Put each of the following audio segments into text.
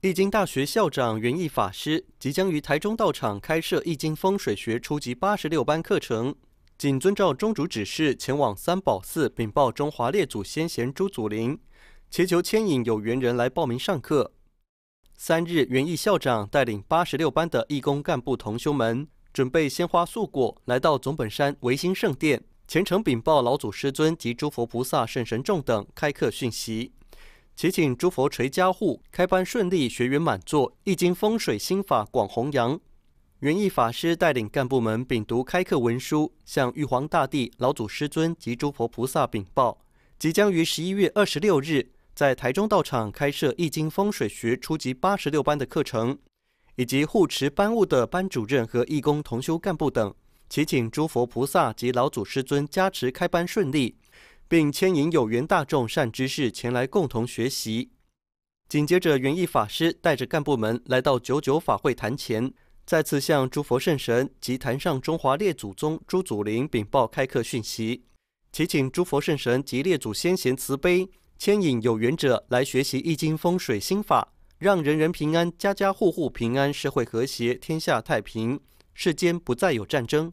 易经大学校长袁毅法师即将于台中道场开设《易经风水学》初级八十六班课程，谨遵照宗主指示，前往三宝寺禀报中华列祖先贤朱祖灵，祈求牵引有缘人来报名上课。三日，袁毅校长带领八十六班的义工干部同修们，准备鲜花素果，来到总本山维新圣殿，虔诚禀报老祖师尊及诸佛菩萨圣神众等开课讯息。祈请诸佛垂加护，开班顺利，学员满座。易经风水心法广弘扬。园艺法师带领干部们秉读开课文书，向玉皇大帝、老祖师尊及诸佛菩萨禀报：即将于十一月二十六日在台中道场开设易经风水学初级八十六班的课程，以及护持班务的班主任和义工同修干部等，祈请诸佛菩萨及老祖师尊加持开班顺利。并牵引有缘大众善知识前来共同学习。紧接着，园艺法师带着干部们来到九九法会坛前，再次向诸佛圣神及坛上中华列祖宗诸祖灵禀报开课讯息，祈请诸佛圣神及列祖先贤慈悲，牵引有缘者来学习易经风水心法，让人人平安，家家户户平安，社会和谐，天下太平，世间不再有战争。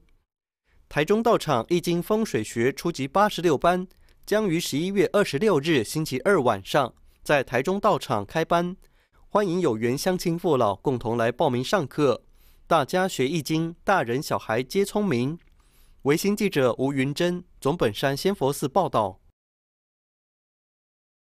台中道场易经风水学初级八十六班。将于十一月二十六日星期二晚上，在台中道场开班，欢迎有缘乡亲父老共同来报名上课。大家学易经，大人小孩皆聪明。维新记者吴云珍，总本山仙佛寺报道。